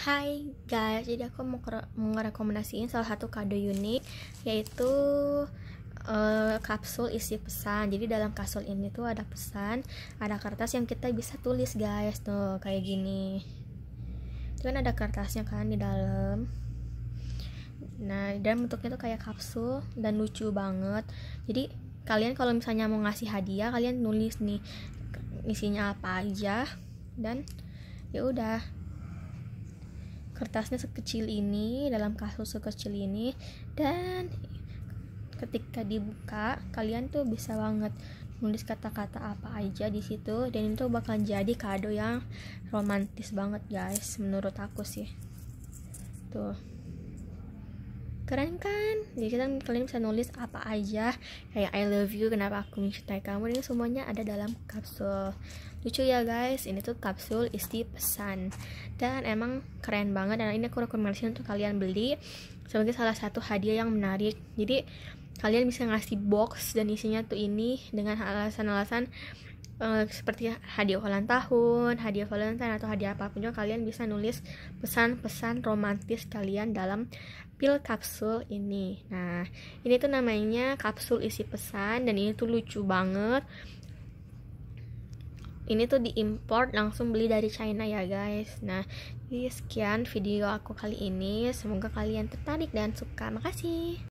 Hai guys, jadi aku mau merekomendasikan salah satu kado unik yaitu uh, kapsul isi pesan. Jadi dalam kapsul ini tuh ada pesan, ada kertas yang kita bisa tulis guys tuh kayak gini. Itu kan ada kertasnya kan di dalam. Nah, dan bentuknya tuh kayak kapsul dan lucu banget. Jadi kalian kalau misalnya mau ngasih hadiah, kalian nulis nih isinya apa aja dan ya udah kertasnya sekecil ini dalam kasus sekecil ini dan ketika dibuka kalian tuh bisa banget nulis kata-kata apa aja di situ dan itu bakal jadi kado yang romantis banget guys menurut aku sih tuh keren kan jadi ya, kita kalian bisa nulis apa aja kayak I love you kenapa aku mencintai kamu ini semuanya ada dalam kapsul lucu ya guys ini tuh kapsul isti pesan dan emang keren banget dan ini aku rekomendasi untuk kalian beli sebagai salah satu hadiah yang menarik jadi kalian bisa ngasih box dan isinya tuh ini dengan alasan-alasan uh, seperti hadiah ulang tahun, hadiah Valentine atau hadiah apapun juga kalian bisa nulis pesan-pesan romantis kalian dalam pil kapsul ini. Nah, ini tuh namanya kapsul isi pesan dan ini tuh lucu banget. Ini tuh diimpor langsung beli dari China ya guys. Nah, jadi sekian video aku kali ini. Semoga kalian tertarik dan suka. Makasih.